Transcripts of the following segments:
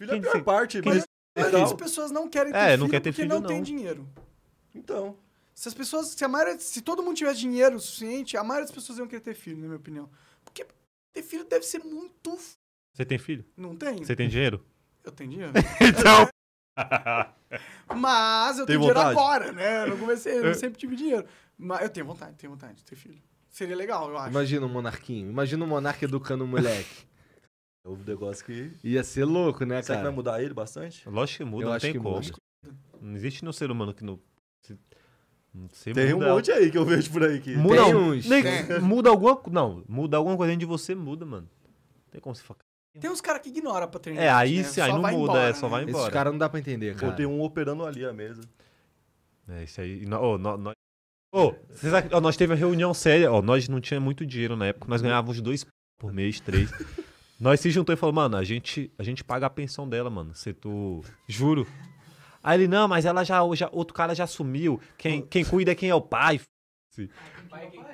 Filho é a pior parte, quem... mas. Mas as pessoas não querem ter é, filho não quer ter porque filho, não, não tem dinheiro. Então. Se as pessoas. Se, a maioria, se todo mundo tivesse dinheiro o suficiente, a maioria das pessoas iam querer ter filho, na minha opinião. Porque ter filho deve ser muito. Você tem filho? Não tenho. Você tem dinheiro? Eu tenho dinheiro. então. Mas eu tem tenho vontade? dinheiro agora, né? Eu não comecei, eu é. sempre tive dinheiro. Mas eu tenho vontade, tenho vontade de ter filho. Seria legal, eu acho. Imagina um monarquinho. Imagina um monarca educando um moleque o é um negócio que. Ia ser louco, né, Será cara? que vai mudar ele bastante? Lógico que muda, Eu não acho tem que como. muda. Não existe nenhum ser humano que não. Sei, se Tem um monte aí que eu vejo por aí que. Muda, Tem um- uns. nem- muda alguma coisa. Não, muda alguma coisa dentro de você, muda, mano. Não tem como se falar. Tem uns caras que ignoram pra treinar. É, aí né? sim, aí não muda, embora, é, só né? vai vai Esses caras não dá pra entender, cara. eu tenho um operando ali a mesa. É, isso aí. Ô, nó- Ô, vocês ac- nós teve uma reunião séria. Ó, nós não tinha muito dinheiro na época. Nós ganhávamos dois por mês, três. Nós se juntou e falou, mano, a gente, a gente paga a pensão dela, mano. Se tu. Juro. Aí ele, não, mas ela já, já outro cara já sumiu. Quem, quem cuida é quem é o pai.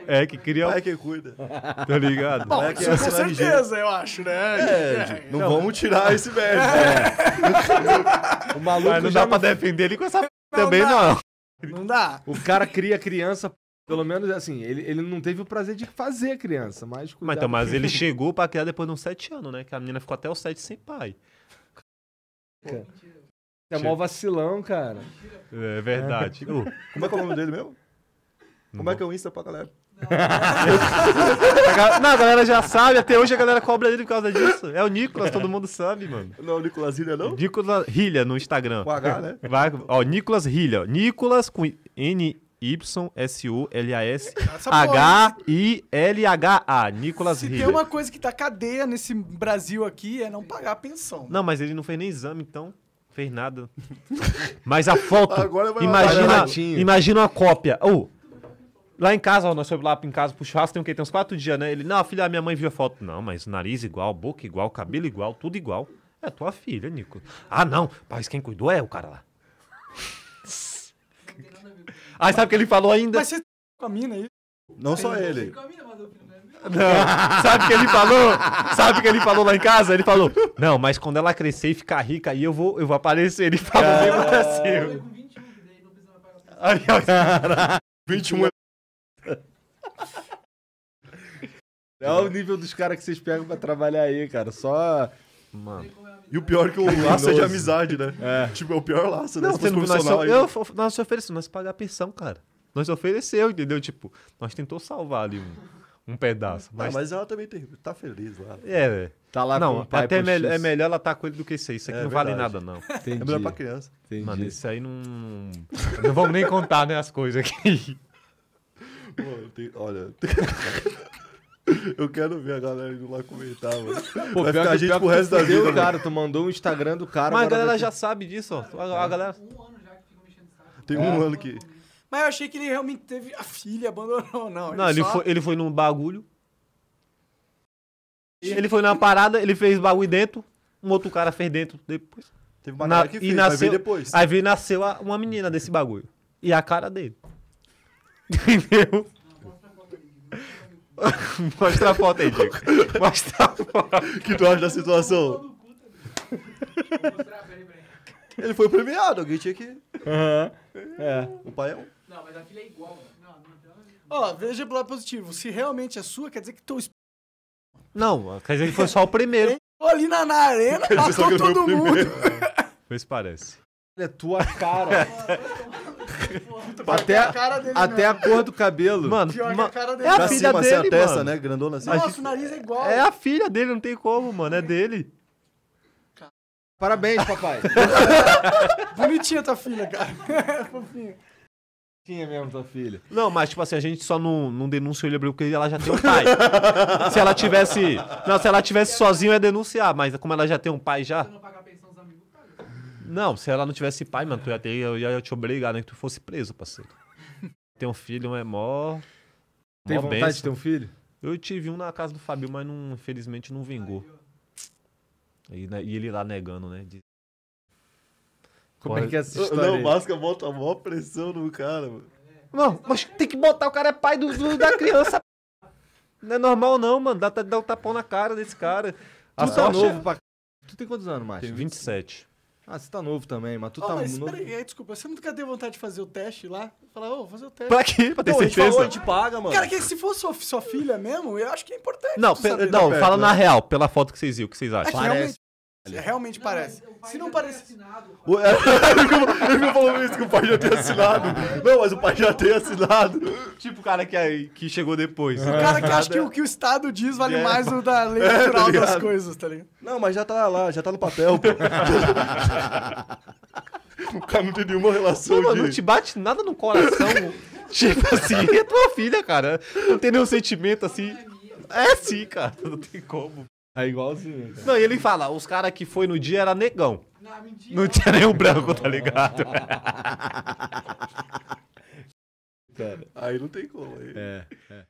É, que cria. é que cuida. Tá ligado? Bom, é que é com certeza, eu acho, né? É, é, não, então. vamos tirar esse velho. É. Né? O maluco. Mas não dá já... pra defender ele com essa não também, dá. não. Não dá. O cara cria criança pelo menos, assim, ele, ele não teve o prazer de fazer a criança, mas... Mas, então, mas ele chegou pra criar depois de uns sete anos, né? Que a menina ficou até os sete sem pai. Pô, é mó vacilão, cara. É verdade. É. Uh. Como é que é o nome dele mesmo? Como é que é o Insta pra galera? Não. a galera já sabe, até hoje a galera cobra ele por causa disso. É o Nicolas, todo mundo sabe, mano. Não é o Nicolas Rilha, não? Nicolas Rilha no Instagram. Com H, né? Vai, ó, Nicolas Rilha. Nicolas com N Y-S-U-L-A-S-H-I-L-H-A. É, Nicolas Se tem uma coisa que tá cadeia nesse Brasil aqui é não pagar a pensão. Não, mas ele não fez nem exame, então. Fez nada. mas a foto. Agora vai imagina, imagina uma cópia. Ou. Oh, Lá em casa, ó, nós fomos lá em casa pro churrasco, tem o quê? Tem uns quatro dias, né? Ele, não, a filha da minha mãe viu a foto. Não, mas nariz igual, boca igual, cabelo igual, tudo igual. É tua filha, Nico. Ah, não, mas quem cuidou é o cara lá. Aí sabe o que ele falou ainda? Mas você tá com a mina aí? Não só ele. Com a mina, mas eu... Não. Sabe o que ele falou? Sabe o que ele falou lá em casa? Ele falou: Não, mas quando ela crescer e ficar rica, aí eu vou, eu vou aparecer. Ele falou Eu tô Com 21, daí não precisa pagar Aí, ó, cara. 21 É o nível dos caras que vocês pegam pra trabalhar aí, cara. Só Mano. E o pior é que o laço é de amizade, né? É. Tipo, é o pior laço. Né? Não, nós, eu, nós se oferecemos, nós pagar a pensão, cara. Nós ofereceu, entendeu? Tipo, nós tentou salvar ali um, um pedaço. Mas... mas ela também tem, tá feliz lá. É, é. Tá lá não, com o pai até me, é melhor ela estar tá com ele do que isso aí. Isso aqui é, não verdade. vale nada, não. Entendi. É melhor pra criança. Entendi. Mano, isso aí não... não vamos nem contar, né, as coisas aqui. Mano, tem... Olha... Tem... Eu quero ver a galera indo lá comentar, mano. Pô, Vai ficar a gente pro resto da vida. Cara, tu mandou o Instagram do cara. Mas a galera já sabe disso, ó. A, a galera. Um ano já que fica mexendo saco. Tem um é. ano que. Mas eu achei que ele realmente teve. A filha abandonou, não. Ele não, ele, só... foi, ele foi num bagulho. Ele foi numa parada, ele fez bagulho dentro. Um outro cara fez dentro depois. Teve uma Na, que fez, e nasceu, depois. Aí veio nasceu uma menina desse bagulho. E a cara dele. Entendeu? Mostra a foto aí, Diego. Mostra a foto. que tu acha da situação? Ele foi premiado, alguém tinha que. Aham. É. O pai é um. Não, mas a filha é igual. Ó, veja pelo lado positivo. Se realmente é sua, quer dizer que teu Não, quer dizer que foi só o primeiro. Tô ali na, na arena, Quer que eu todo mundo. Pois parece. É tua cara. até a, cara dele até a cor do cabelo. Mano, é a pra filha cima, assim, dele, mano. Testa, né? Grandona assim. Nossa, o nariz é igual. É a filha dele, não tem como, mano. É dele. Parabéns, papai. Bonitinha tua filha, cara. Fofinha. Tinha mesmo tua filha. Não, mas tipo assim, a gente só não, não denuncia o Ilha porque ela já tem um pai. se ela tivesse. Não, se ela tivesse sozinha, eu ia denunciar, mas como ela já tem um pai já. Não, se ela não tivesse pai, mano, tu ia ter, eu ia te obrigar, né? Que tu fosse preso, parceiro. ter um filho é mó. Tem mó vontade benção. de ter um filho? Eu tive um na casa do Fabio, mas não, infelizmente não vingou. E, né, e ele lá negando, né? De... Como é Pode... é que é essa história? Não, o Masca bota a maior pressão no cara, mano. Não, mas tem que botar, o cara é pai do, do da criança. não é normal não, mano. Dá, dar um tapão na cara desse cara. Tu tá é novo pra... Tu tem quantos anos, Márcio? Tenho 27. Ah, você tá novo também, mas tu oh, tá mas novo. Peraí, é, desculpa, você nunca deu vontade de fazer o teste lá? Falar, ô, oh, vou fazer o teste. Pra quê? Pra ter certeza? A gente, falou, a gente paga, mano. Cara, que se for sua, sua filha mesmo, eu acho que é importante. Não, não, não né? fala na é. real, pela foto que vocês viram, o que vocês acham? É Parece, Ali. É, realmente não, parece. Se não parece. Ele me falou isso, que o pai já tem assinado. Não, mas o pai já tem assinado. Tipo o cara que, é, que chegou depois. O cara que acha que o que o Estado diz vale é. mais o da é, lei é, natural tá das coisas, tá ligado? Não, mas já tá lá, já tá no papel, pô. o cara não tem nenhuma relação. Não, mano, de... não te bate nada no coração. tipo assim, é tua filha, cara. Não tem nenhum sentimento assim. É, é sim, cara. Não tem como. É igualzinho. Cara. Não, e ele fala, os caras que foi no dia era negão. Não, é mentira. Não tinha nenhum branco, tá ligado? cara, aí não tem como. Aí. É, é.